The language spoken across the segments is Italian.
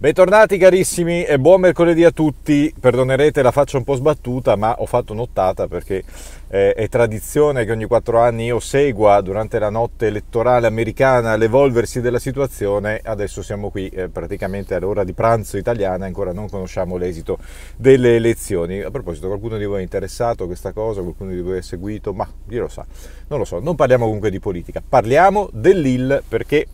Bentornati carissimi e buon mercoledì a tutti. Perdonerete la faccia un po' sbattuta, ma ho fatto nottata perché eh, è tradizione che ogni quattro anni io segua durante la notte elettorale americana l'evolversi della situazione. Adesso siamo qui eh, praticamente all'ora di pranzo italiana, e ancora non conosciamo l'esito delle elezioni. A proposito, qualcuno di voi è interessato a questa cosa, qualcuno di voi è seguito, ma chi lo sa, non lo so. Non parliamo comunque di politica, parliamo dell'IL perché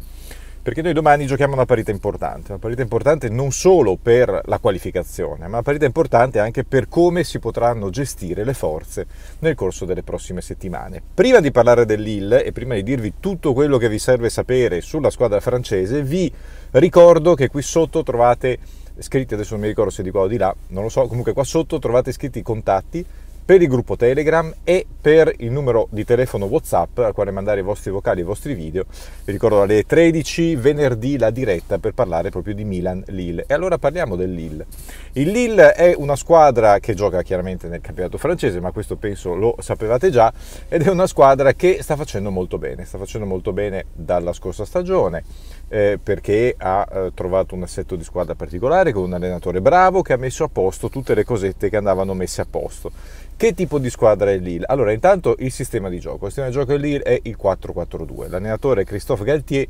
perché noi domani giochiamo una partita importante, una partita importante non solo per la qualificazione, ma una partita importante anche per come si potranno gestire le forze nel corso delle prossime settimane. Prima di parlare dell'IL e prima di dirvi tutto quello che vi serve sapere sulla squadra francese, vi ricordo che qui sotto trovate scritti, adesso non mi ricordo se di qua o di là, non lo so, comunque qua sotto trovate scritti i contatti per il gruppo Telegram e per il numero di telefono WhatsApp al quale mandare i vostri vocali e i vostri video. Vi ricordo alle 13 venerdì la diretta per parlare proprio di Milan-Lille. E allora parliamo del Lille. Il Lille è una squadra che gioca chiaramente nel campionato francese, ma questo penso lo sapevate già, ed è una squadra che sta facendo molto bene, sta facendo molto bene dalla scorsa stagione eh, perché ha eh, trovato un assetto di squadra particolare con un allenatore bravo che ha messo a posto tutte le cosette che andavano messe a posto. Che tipo di squadra è Lille? Allora, intanto il sistema di gioco. Il sistema di gioco del è il 4-4-2. L'allenatore Christophe Galtier,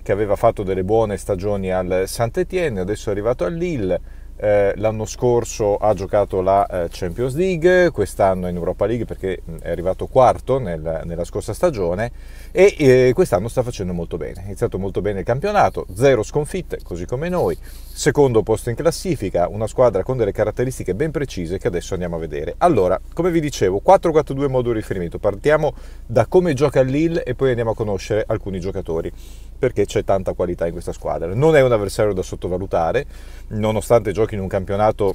che aveva fatto delle buone stagioni al saint étienne adesso è arrivato al Lille eh, l'anno scorso ha giocato la eh, Champions League, quest'anno in Europa League perché mm, è arrivato quarto nel, nella scorsa stagione e eh, quest'anno sta facendo molto bene. Ha iniziato molto bene il campionato, zero sconfitte, così come noi, secondo posto in classifica, una squadra con delle caratteristiche ben precise che adesso andiamo a vedere. Allora, come vi dicevo, 4-4-2 modo riferimento, partiamo da come gioca il Lille e poi andiamo a conoscere alcuni giocatori perché c'è tanta qualità in questa squadra. Non è un avversario da sottovalutare, nonostante giochi in un campionato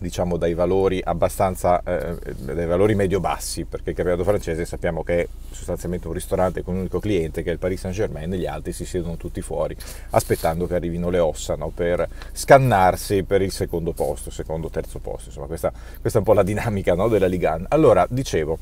diciamo dai valori abbastanza eh, dai valori medio-bassi perché il campionato francese sappiamo che è sostanzialmente un ristorante con un unico cliente che è il Paris Saint-Germain e gli altri si siedono tutti fuori aspettando che arrivino le ossa no? per scannarsi per il secondo posto secondo terzo posto insomma questa, questa è un po' la dinamica no? della 1 allora dicevo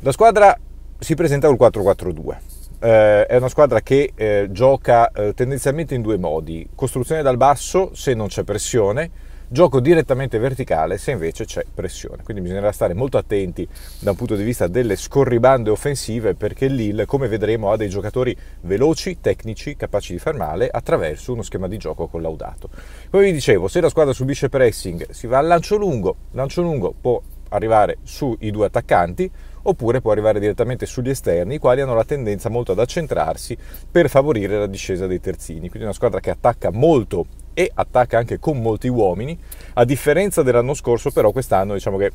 la squadra si presenta col 4-4-2 eh, è una squadra che eh, gioca eh, tendenzialmente in due modi, costruzione dal basso se non c'è pressione, gioco direttamente verticale se invece c'è pressione. Quindi bisognerà stare molto attenti da un punto di vista delle scorribande offensive perché l'IL come vedremo, ha dei giocatori veloci, tecnici, capaci di far male attraverso uno schema di gioco collaudato. Come vi dicevo, se la squadra subisce pressing si va al lancio lungo, lancio lungo può arrivare sui due attaccanti oppure può arrivare direttamente sugli esterni, i quali hanno la tendenza molto ad accentrarsi per favorire la discesa dei terzini. Quindi una squadra che attacca molto e attacca anche con molti uomini, a differenza dell'anno scorso però quest'anno diciamo che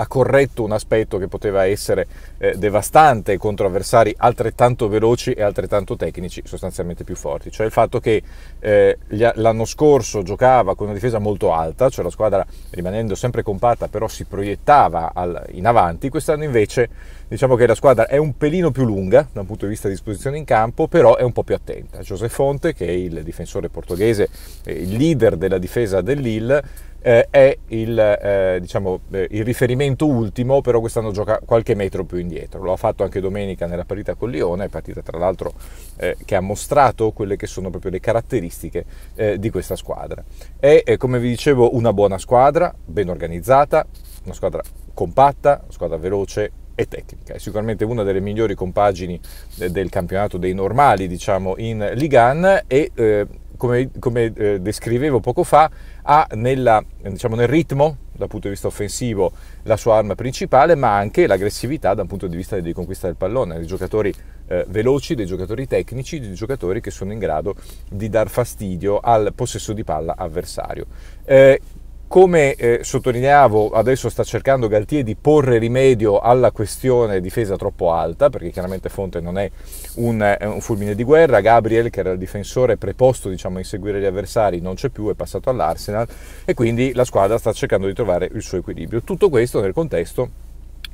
ha corretto un aspetto che poteva essere eh, devastante contro avversari altrettanto veloci e altrettanto tecnici, sostanzialmente più forti. Cioè il fatto che eh, l'anno scorso giocava con una difesa molto alta, cioè la squadra rimanendo sempre compatta però si proiettava al, in avanti, quest'anno invece Diciamo che la squadra è un pelino più lunga da un punto di vista di disposizione in campo, però è un po' più attenta. José Fonte, che è il difensore portoghese, eh, il leader della difesa dell'Ill, eh, è il, eh, diciamo, eh, il, riferimento ultimo, però quest'anno gioca qualche metro più indietro. Lo ha fatto anche domenica nella partita con Lione, partita tra l'altro eh, che ha mostrato quelle che sono proprio le caratteristiche eh, di questa squadra. È, come vi dicevo, una buona squadra, ben organizzata, una squadra compatta, una squadra veloce, e tecnica. È sicuramente una delle migliori compagini eh, del campionato dei normali, diciamo, in Ligan e eh, come, come eh, descrivevo poco fa, ha nella, diciamo, nel ritmo, dal punto di vista offensivo, la sua arma principale, ma anche l'aggressività dal punto di vista di conquista del pallone, dei giocatori eh, veloci, dei giocatori tecnici, dei giocatori che sono in grado di dar fastidio al possesso di palla avversario. Eh, come eh, sottolineavo, adesso sta cercando Galtier di porre rimedio alla questione difesa troppo alta, perché chiaramente Fonte non è un, è eh, un fulmine di guerra. Gabriel, che era il difensore preposto diciamo, a inseguire gli avversari, non c'è più, è passato all'Arsenal e quindi la squadra sta cercando di trovare il suo equilibrio. Tutto questo nel contesto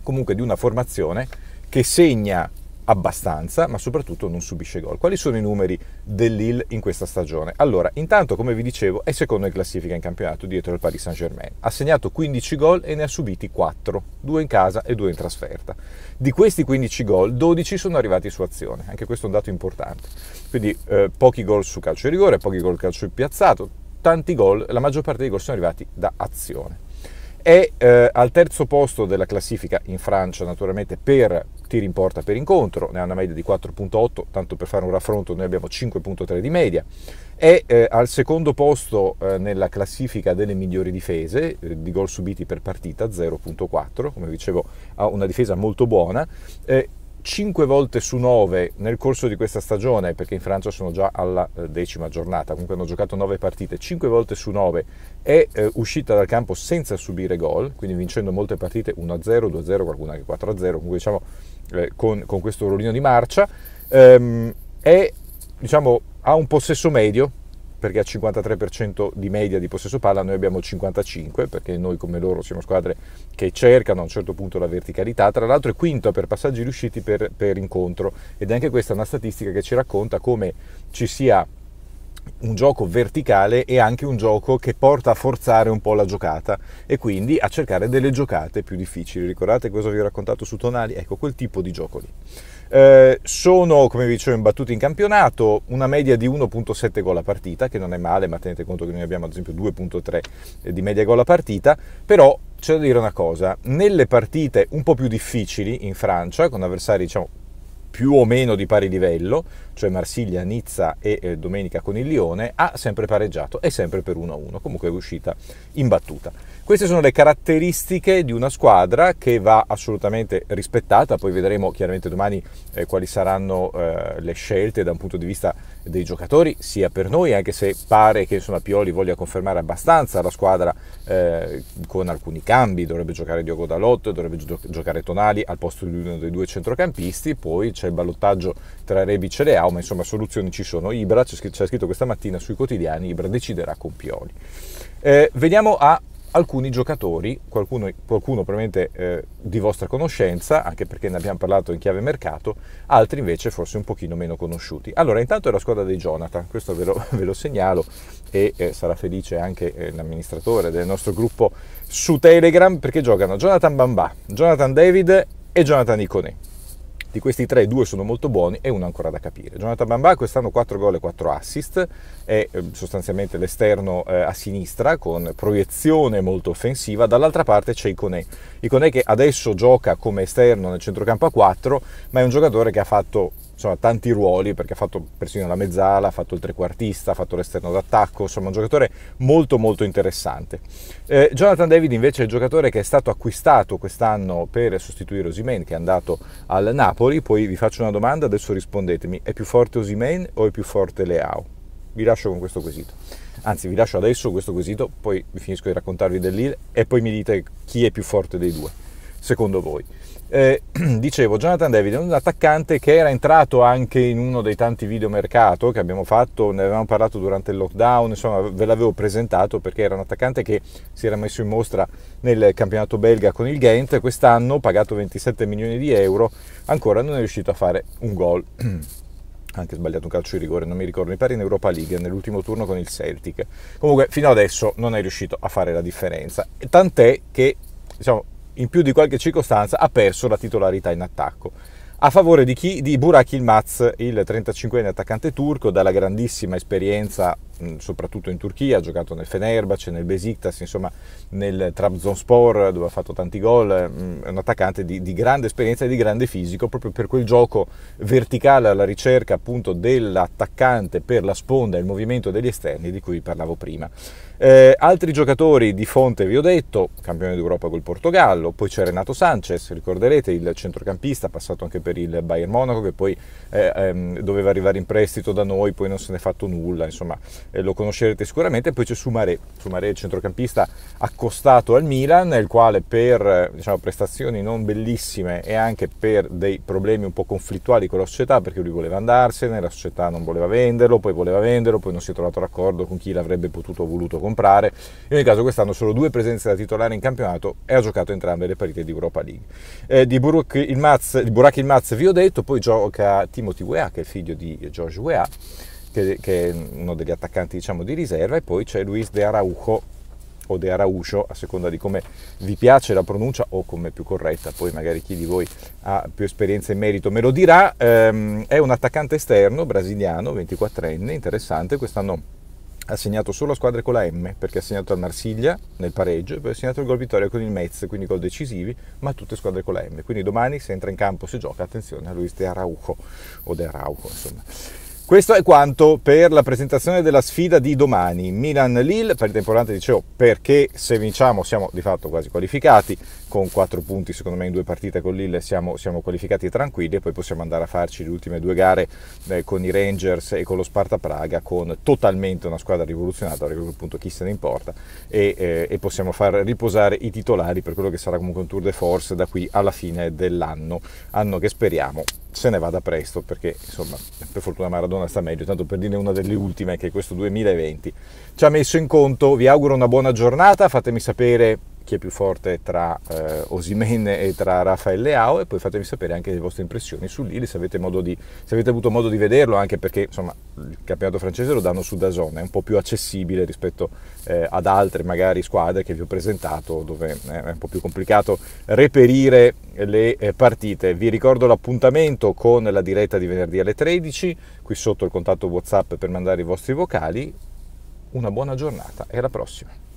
comunque di una formazione che segna abbastanza, ma soprattutto non subisce gol. Quali sono i numeri dell'Ill in questa stagione? Allora, intanto, come vi dicevo, è secondo in classifica in campionato dietro il Paris Saint-Germain. Ha segnato 15 gol e ne ha subiti 4, 2 in casa e 2 in trasferta. Di questi 15 gol, 12 sono arrivati su azione, anche questo è un dato importante. Quindi eh, pochi gol su calcio di rigore, pochi gol calcio piazzato, tanti gol, la maggior parte dei gol sono arrivati da azione è eh, al terzo posto della classifica in Francia naturalmente per tiri in porta per incontro, ne ha una media di 4.8, tanto per fare un raffronto noi abbiamo 5.3 di media, è eh, al secondo posto eh, nella classifica delle migliori difese eh, di gol subiti per partita, 0.4, come dicevo ha una difesa molto buona, eh, 5 volte su 9 nel corso di questa stagione, perché in Francia sono già alla eh, decima giornata, comunque hanno giocato 9 partite, 5 volte su 9 è eh, uscita dal campo senza subire gol, quindi vincendo molte partite 1-0, 2-0, qualcuna anche 4-0, comunque diciamo eh, con, con, questo rollino di marcia, ehm, è, diciamo, ha un possesso medio perché ha 53% di media di possesso palla, noi abbiamo 55% perché noi come loro siamo squadre che cercano a un certo punto la verticalità, tra l'altro è quinta per passaggi riusciti per, per incontro ed è anche questa una statistica che ci racconta come ci sia un gioco verticale e anche un gioco che porta a forzare un po' la giocata e quindi a cercare delle giocate più difficili. Ricordate cosa vi ho raccontato su Tonali? Ecco, quel tipo di gioco lì. Eh, sono, come vi dicevo, imbattuti in campionato, una media di 1.7 gol a partita, che non è male, ma tenete conto che noi abbiamo ad esempio 2.3 eh, di media gol a partita, però c'è da dire una cosa, nelle partite un po' più difficili in Francia, con avversari diciamo più o meno di pari livello, cioè Marsiglia, Nizza e eh, domenica con il Lione, ha sempre pareggiato e sempre per 1-1, comunque è uscita imbattuta. Queste sono le caratteristiche di una squadra che va assolutamente rispettata, poi vedremo chiaramente domani eh, quali saranno eh, le scelte da un punto di vista dei giocatori sia per noi, anche se pare che insomma, Pioli voglia confermare abbastanza la squadra eh, con alcuni cambi, dovrebbe giocare Diogo Dalot, dovrebbe gio- giocare Tonali al posto di uno dei due centrocampisti, poi c'è il ballottaggio tra Rebic e Leao, ma insomma soluzioni ci sono. Ibra, c'è scritto questa mattina sui quotidiani, Ibra deciderà con Pioli. Eh, veniamo a alcuni giocatori, qualcuno, qualcuno probabilmente eh, di vostra conoscenza, anche perché ne abbiamo parlato in chiave mercato, altri invece forse un pochino meno conosciuti. Allora, intanto è la squadra dei Jonathan, questo ve lo, ve lo segnalo e eh, sarà felice anche eh, l'amministratore del nostro gruppo su Telegram perché giocano Jonathan Bambà, Jonathan David e Jonathan Iconé. Di questi tre, due sono molto buoni e uno ancora da capire. Jonathan Bamba quest'anno 4 gol e 4 assist, è ehm, sostanzialmente l'esterno eh, a sinistra con proiezione molto offensiva, dall'altra parte c'è Iconè. Iconè che adesso gioca come esterno nel centrocampo a 4, ma è un giocatore che ha fatto insomma, tanti ruoli perché ha fatto persino la mezzala, ha fatto il trequartista, ha fatto l'esterno d'attacco, insomma un giocatore molto molto interessante. Eh, Jonathan David invece è il giocatore che è stato acquistato quest'anno per sostituire Osimen che è andato al Napoli, poi vi faccio una domanda, adesso rispondetemi, è più forte Osimen o è più forte Leao? Vi lascio con questo quesito. Anzi, vi lascio adesso questo quesito, poi vi finisco di raccontarvi dell'IL e poi mi dite chi è più forte dei due secondo voi? Eh, dicevo, Jonathan David è un attaccante che era entrato anche in uno dei tanti video mercato che abbiamo fatto, ne avevamo parlato durante il lockdown, insomma ve l'avevo presentato perché era un attaccante che si era messo in mostra nel campionato belga con il Ghent, quest'anno pagato 27 milioni di euro, ancora non è riuscito a fare un gol. anche sbagliato un calcio di rigore, non mi ricordo, mi pare in Europa League nell'ultimo turno con il Celtic. Comunque fino adesso non è riuscito a fare la differenza, tant'è che diciamo in più di qualche circostanza ha perso la titolarità in attacco. A favore di chi? Di Burak Yilmaz, il 35enne attaccante turco, dalla grandissima esperienza Mm, soprattutto in Turchia, ha giocato nel Fenerbahce, nel Besiktas, insomma nel Trabzonspor dove ha fatto tanti gol, mm, è un attaccante di, di grande esperienza e di grande fisico proprio per quel gioco verticale alla ricerca appunto dell'attaccante per la sponda e il movimento degli esterni di cui parlavo prima. Eh, altri giocatori di fonte vi ho detto, campione d'Europa col Portogallo, poi c'è Renato Sanchez, ricorderete il centrocampista passato anche per il Bayern Monaco che poi eh, ehm, doveva arrivare in prestito da noi, poi non se n'è fatto nulla, insomma eh, lo conoscerete sicuramente, poi c'è Sumaré, Sumaré il centrocampista accostato al Milan, il quale per eh, diciamo, prestazioni non bellissime e anche per dei problemi un po' conflittuali con la società, perché lui voleva andarsene, la società non voleva venderlo, poi voleva venderlo, poi non si è trovato d'accordo con chi l'avrebbe potuto o voluto comprare. In ogni caso quest'anno solo due presenze da titolare in campionato e ha giocato entrambe le partite di Europa League. Eh, di Burak Ilmaz, Burak Ilmaz vi ho detto, poi gioca Timothy Weah, che è il figlio di George Weah che, che, è uno degli attaccanti diciamo, di riserva, e poi c'è Luis de Araujo o de Araujo, a seconda di come vi piace la pronuncia o come è più corretta, poi magari chi di voi ha più esperienza in merito me lo dirà, ehm, è un attaccante esterno brasiliano, 24enne, interessante, quest'anno ha segnato solo a squadre con la M perché ha segnato al Marsiglia nel pareggio e poi ha segnato il gol vittoria con il Metz, quindi gol decisivi, ma tutte squadre con la M. Quindi domani se entra in campo, se gioca, attenzione a Luis de Araujo o de Araujo, insomma. Questo è quanto per la presentazione della sfida di domani. Milan-Lille, per il temporante dicevo perché se vinciamo siamo di fatto quasi qualificati, con 4 punti secondo me in due partite con Lille siamo, siamo qualificati tranquilli e poi possiamo andare a farci le ultime due gare eh, con i Rangers e con lo Sparta Praga con totalmente una squadra rivoluzionata, perché a quel punto chi se ne importa, e, eh, e possiamo far riposare i titolari per quello che sarà comunque un tour de force da qui alla fine dell'anno, anno che speriamo se ne vada presto perché insomma per fortuna Maradona sta meglio tanto per dire una delle ultime che questo 2020 ci ha messo in conto vi auguro una buona giornata fatemi sapere chi è più forte tra eh, Osimene e tra Raffaele Leao e poi fatemi sapere anche le vostre impressioni su Lili, se, se avete, avuto modo di vederlo, anche perché insomma, il campionato francese lo danno su Dazon, è un po' più accessibile rispetto eh, ad altre magari squadre che vi ho presentato, dove eh, è un po' più complicato reperire le eh, partite. Vi ricordo l'appuntamento con la diretta di venerdì alle 13, qui sotto il contatto WhatsApp per mandare i vostri vocali. Una buona giornata e alla prossima!